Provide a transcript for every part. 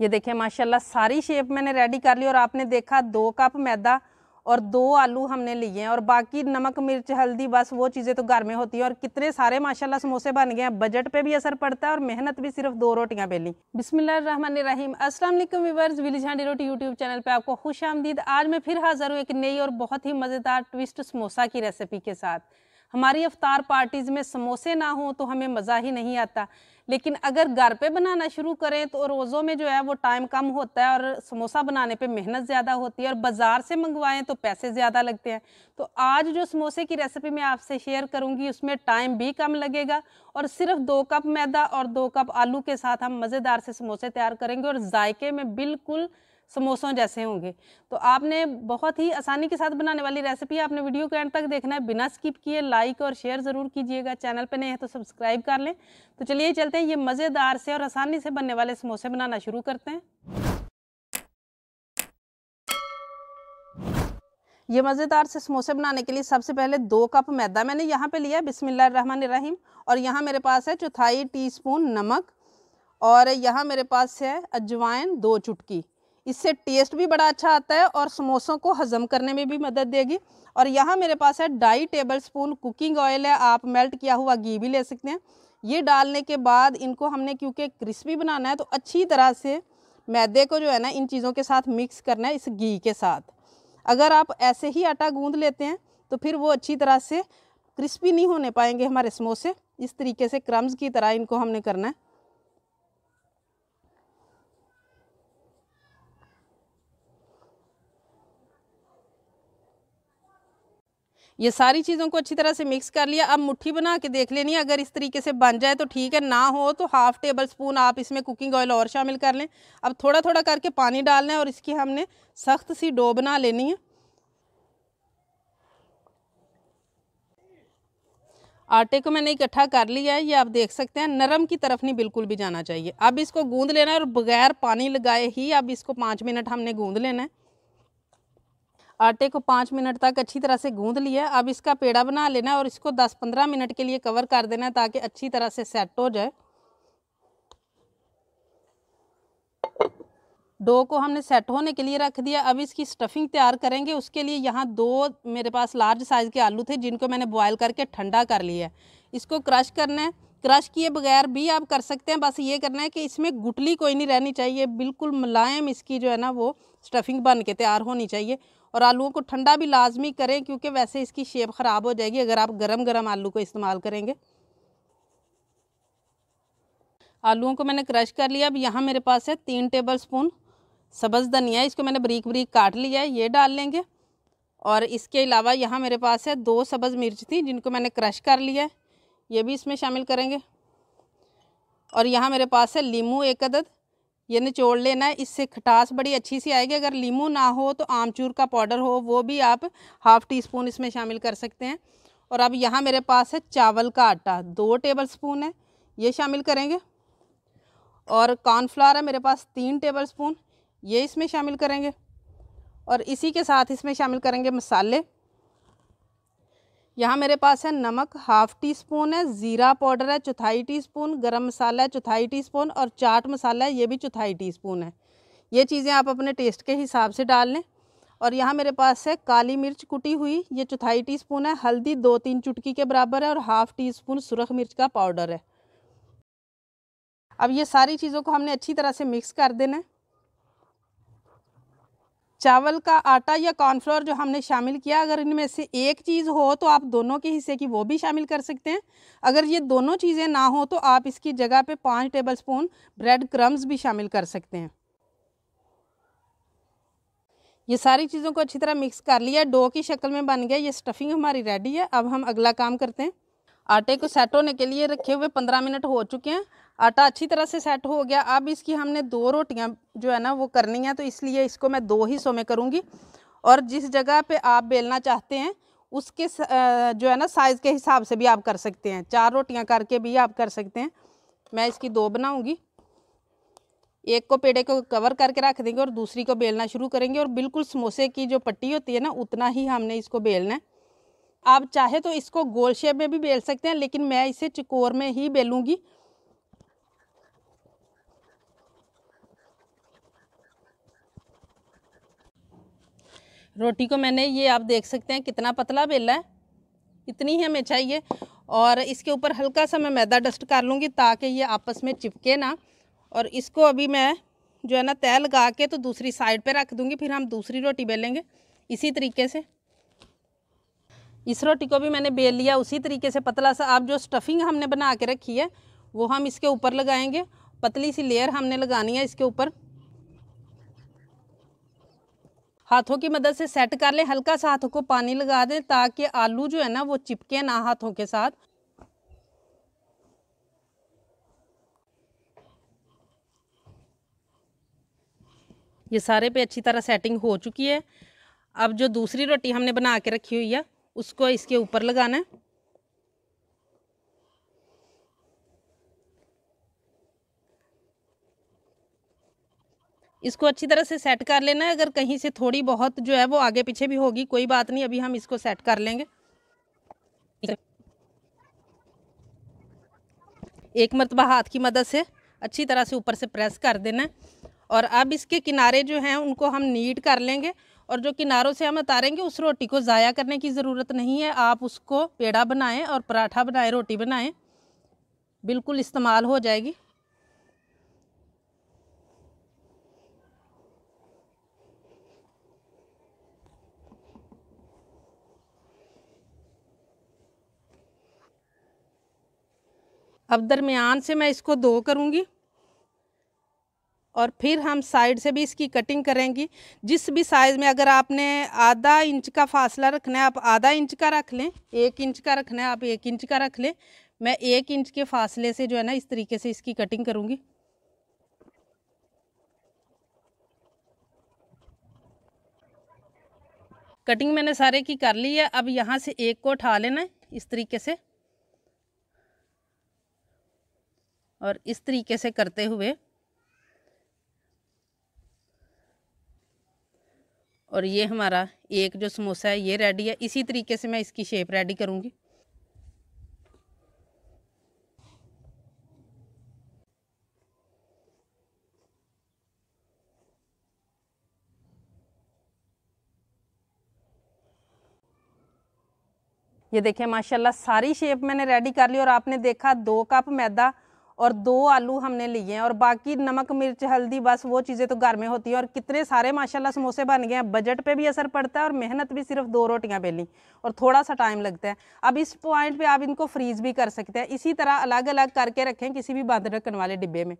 ये देखिए माशाल्लाह सारी शेप मैंने रेडी कर ली और आपने देखा दो कप मैदा और दो आलू हमने लिए हैं और बाकी नमक मिर्च हल्दी बस वो चीज़ें तो घर में होती हैं और कितने सारे माशाल्लाह समोसे बन गए हैं बजट पे भी असर पड़ता है और मेहनत भी सिर्फ दो रोटियां बेली बिस्मिल्लाम अस्सलाम वालेकुम व्यूवर्स विलेज हांडी रोटी यूट्यूब चैनल पे आपको खुश आमदीद आज मैं फिर हाजिर हूँ एक नई और बहुत ही मज़ेदार ट्विस्ट समोसा की रेसिपी के साथ हमारी अफ्तार पार्टीज़ में समोसे ना हों तो हमें मज़ा ही नहीं आता लेकिन अगर घर पे बनाना शुरू करें तो रोज़ों में जो है वो टाइम कम होता है और समोसा बनाने पे मेहनत ज़्यादा होती है और बाज़ार से मंगवाएं तो पैसे ज़्यादा लगते हैं तो आज जो समोसे की रेसिपी मैं आपसे शेयर करूँगी उसमें टाइम भी कम लगेगा और सिर्फ दो कप मैदा और दो कप आलू के साथ हम मज़ेदार से समोसे तैयार करेंगे और जायके में बिल्कुल समोसों जैसे होंगे तो आपने बहुत ही आसानी के साथ बनाने वाली रेसिपी आपने वीडियो के एंड तक देखना है बिना स्किप किए लाइक और शेयर ज़रूर कीजिएगा चैनल पर नए हैं तो सब्सक्राइब कर लें तो चलिए चलते हैं ये मज़ेदार से और आसानी से बनने वाले समोसे बनाना शुरू करते हैं ये मज़ेदार से समोसे बनाने के लिए सबसे पहले दो कप मैदा मैंने यहाँ पे लिया है रहीम और यहाँ मेरे पास है चौथाई टीस्पून नमक और यहाँ मेरे पास है अजवाइन दो चुटकी इससे टेस्ट भी बड़ा अच्छा आता है और समोसों को हज़म करने में भी मदद देगी और यहाँ मेरे पास है ढाई टेबल स्पून कुकिंग ऑयल है आप मेल्ट किया हुआ घी भी ले सकते हैं ये डालने के बाद इनको हमने क्योंकि क्रिस्पी बनाना है तो अच्छी तरह से मैदे को जो है ना इन चीज़ों के साथ मिक्स करना है इस घी के साथ अगर आप ऐसे ही आटा गूँध लेते हैं तो फिर वो अच्छी तरह से क्रिस्पी नहीं होने पाएंगे हमारे समोसे इस तरीके से क्रम्स की तरह इनको हमने करना है ये सारी चीज़ों को अच्छी तरह से मिक्स कर लिया अब मुट्ठी बना के देख लेनी है अगर इस तरीके से बन जाए तो ठीक है ना हो तो हाफ़ टेबल स्पून आप इसमें कुकिंग ऑयल और शामिल कर लें अब थोड़ा थोड़ा करके पानी डालना है और इसकी हमने सख्त सी डो बना लेनी है आटे को मैंने इकट्ठा कर लिया है ये आप देख सकते हैं नरम की तरफ नहीं बिल्कुल भी जाना चाहिए अब इसको गूंद लेना है और बगैर पानी लगाए ही अब इसको पाँच मिनट हमने गूंद लेना है आटे को पाँच मिनट तक अच्छी तरह से गूंद लिया अब इसका पेड़ा बना लेना और इसको दस पंद्रह मिनट के लिए कवर कर देना ताकि अच्छी तरह से सेट हो जाए डो को हमने सेट होने के लिए रख दिया अब इसकी स्टफिंग तैयार करेंगे उसके लिए यहाँ दो मेरे पास लार्ज साइज़ के आलू थे जिनको मैंने बॉयल करके ठंडा कर लिया इसको क्रश करना है क्रश किए बगैर भी आप कर सकते हैं बस ये करना है कि इसमें गुटली कोई नहीं रहनी चाहिए बिल्कुल मुलायम इसकी जो है ना वो स्टफिंग बन के तैयार होनी चाहिए और आलूओं को ठंडा भी लाजमी करें क्योंकि वैसे इसकी शेप ख़राब हो जाएगी अगर आप गरम गरम आलू को इस्तेमाल करेंगे आलूओं को मैंने क्रश कर लिया अब यहाँ मेरे पास है तीन टेबल स्पून सब्ज़ धनिया इसको मैंने बरीक बरीक काट लिया है ये डाल लेंगे और इसके अलावा यहाँ मेरे पास है दो सब्ज़ मिर्च थी जिनको मैंने क्रश कर लिया है ये भी इसमें शामिल करेंगे और यहाँ मेरे पास है लीमू एक अदद ये निचोड़ लेना है इससे खटास बड़ी अच्छी सी आएगी अगर लीमू ना हो तो आमचूर का पाउडर हो वो भी आप हाफ़ टी स्पून इसमें शामिल कर सकते हैं और अब यहाँ मेरे पास है चावल का आटा दो टेबल स्पून है ये शामिल करेंगे और कॉर्नफ्लावर है मेरे पास तीन टेबल स्पून ये इसमें शामिल करेंगे और इसी के साथ इसमें शामिल करेंगे मसाले यहाँ मेरे पास है नमक हाफ़ टी स्पून है ज़ीरा पाउडर है चौथाई टी स्पून गर्म मसाला है चौथाई टी स्पून और चाट मसाला है ये भी चौथाई टी स्पून है ये चीज़ें आप अपने टेस्ट के हिसाब से डाल लें और यहाँ मेरे पास है काली मिर्च कुटी हुई ये चौथाई टी स्पून है हल्दी दो तीन चुटकी के बराबर है और हाफ़ टी स्पून सुरख मिर्च का पाउडर है अब ये सारी चीज़ों को हमने अच्छी तरह से मिक्स कर देना है चावल का आटा या कॉर्नफ्लोर जो हमने शामिल किया अगर इनमें से एक चीज़ हो तो आप दोनों के हिस्से की वो भी शामिल कर सकते हैं अगर ये दोनों चीज़ें ना हो तो आप इसकी जगह पे पाँच टेबल स्पून ब्रेड क्रम्स भी शामिल कर सकते हैं ये सारी चीज़ों को अच्छी तरह मिक्स कर लिया डो की शक्ल में बन गया ये स्टफिंग हमारी रेडी है अब हम अगला काम करते हैं आटे को सेट होने के लिए रखे हुए पंद्रह मिनट हो चुके हैं आटा अच्छी तरह से सेट हो गया अब इसकी हमने दो रोटियां जो है ना वो करनी है तो इसलिए इसको मैं दो हिस्सों में करूँगी और जिस जगह पे आप बेलना चाहते हैं उसके जो है ना साइज़ के हिसाब से भी आप कर सकते हैं चार रोटियां करके भी आप कर सकते हैं मैं इसकी दो बनाऊँगी एक को पेड़े को कवर करके रख देंगे और दूसरी को बेलना शुरू करेंगे और बिल्कुल समोसे की जो पट्टी होती है ना उतना ही हमने इसको बेलना है आप चाहे तो इसको गोल शेप में भी बेल सकते हैं लेकिन मैं इसे चकोर में ही बेलूँगी रोटी को मैंने ये आप देख सकते हैं कितना पतला बेला है इतनी ही हमें चाहिए और इसके ऊपर हल्का सा मैं मैदा डस्ट कर लूँगी ताकि ये आपस में चिपके ना और इसको अभी मैं जो है ना तय लगा के तो दूसरी साइड पे रख दूँगी फिर हम दूसरी रोटी बेलेंगे इसी तरीके से इस रोटी को भी मैंने बेल लिया उसी तरीके से पतला सा आप जो स्टफिंग हमने बना के रखी है वो हम इसके ऊपर लगाएंगे पतली सी लेयर हमने लगानी है इसके ऊपर हाथों की मदद से सेट कर लें हल्का सा हाथों को पानी लगा दें ताकि आलू जो है ना वो चिपके ना हाथों के साथ ये सारे पे अच्छी तरह सेटिंग हो चुकी है अब जो दूसरी रोटी हमने बना के रखी हुई है उसको इसके ऊपर लगाना है इसको अच्छी तरह से सेट कर लेना है अगर कहीं से थोड़ी बहुत जो है वो आगे पीछे भी होगी कोई बात नहीं अभी हम इसको सेट कर लेंगे एक मरतबा हाथ की मदद से अच्छी तरह से ऊपर से प्रेस कर देना है और अब इसके किनारे जो हैं उनको हम नीट कर लेंगे और जो किनारों से हम उतारेंगे उस रोटी को ज़ाया करने की ज़रूरत नहीं है आप उसको पेड़ा बनाएं और पराठा बनाएं रोटी बनाएं बिल्कुल इस्तेमाल हो जाएगी अब दरमियान से मैं इसको दो करूँगी और फिर हम साइड से भी इसकी कटिंग करेंगी जिस भी साइज़ में अगर आपने आधा इंच का फासला रखना है आप आधा इंच का रख लें एक इंच का रखना है आप एक इंच का रख लें मैं एक इंच के फासले से जो है ना इस तरीके से इसकी कटिंग करूँगी कटिंग मैंने सारे की कर ली है अब यहाँ से एक को उठा लेना है इस तरीके से और इस तरीके से करते हुए और ये हमारा एक जो समोसा है ये रेडी है इसी तरीके से मैं इसकी शेप रेडी करूँगी ये देखिए माशाल्लाह सारी शेप मैंने रेडी कर ली और आपने देखा दो कप मैदा और दो आलू हमने लिए हैं और बाकी नमक मिर्च हल्दी बस वो चीज़ें तो घर में होती हैं और कितने सारे माशाल्लाह समोसे बन गए हैं बजट पे भी असर पड़ता है और मेहनत भी सिर्फ दो रोटियां पे ली और थोड़ा सा टाइम लगता है अब इस पॉइंट पे आप इनको फ्रीज भी कर सकते हैं इसी तरह अलग अलग करके रखें किसी भी बंद रखने वाले डिब्बे में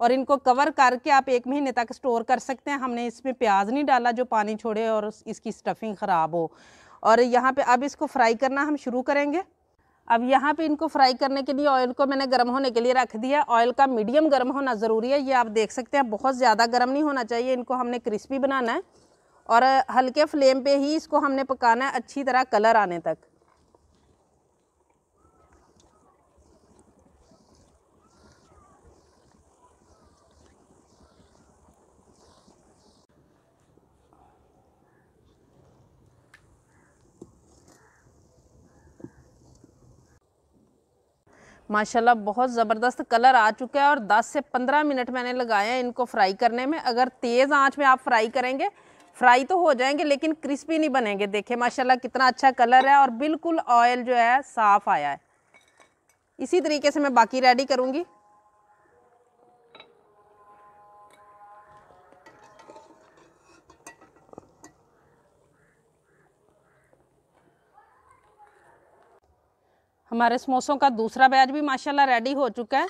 और इनको कवर करके आप एक महीने तक स्टोर कर सकते हैं हमने इसमें प्याज नहीं डाला जो पानी छोड़े और इसकी स्टफिंग ख़राब हो और यहाँ पर अब इसको फ्राई करना हम शुरू करेंगे अब यहाँ पे इनको फ्राई करने के लिए ऑयल को मैंने गर्म होने के लिए रख दिया ऑयल का मीडियम गर्म होना ज़रूरी है ये आप देख सकते हैं बहुत ज़्यादा गर्म नहीं होना चाहिए इनको हमने क्रिस्पी बनाना है और हल्के फ्लेम पे ही इसको हमने पकाना है अच्छी तरह कलर आने तक माशाल्लाह बहुत ज़बरदस्त कलर आ चुका है और 10 से 15 मिनट मैंने लगाए हैं इनको फ्राई करने में अगर तेज़ आंच में आप फ्राई करेंगे फ्राई तो हो जाएंगे लेकिन क्रिस्पी नहीं बनेंगे देखिए माशाल्लाह कितना अच्छा कलर है और बिल्कुल ऑयल जो है साफ़ आया है इसी तरीके से मैं बाकी रेडी करूँगी हमारे समोसों का दूसरा बैच भी माशाल्लाह रेडी हो चुका है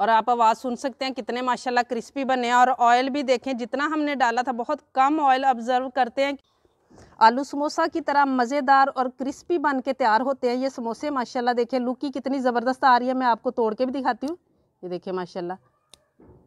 और आप आवाज़ सुन सकते हैं कितने माशाल्लाह क्रिस्पी बने हैं और ऑयल भी देखें जितना हमने डाला था बहुत कम ऑयल ऑब्ज़र्व करते हैं आलू समोसा की तरह मज़ेदार और क्रिस्पी बन के तैयार होते हैं ये समोसे माशाल्लाह देखें लुकी कितनी ज़बरदस्त आ रही है मैं आपको तोड़ के भी दिखाती हूँ ये देखिए माशाल्लाह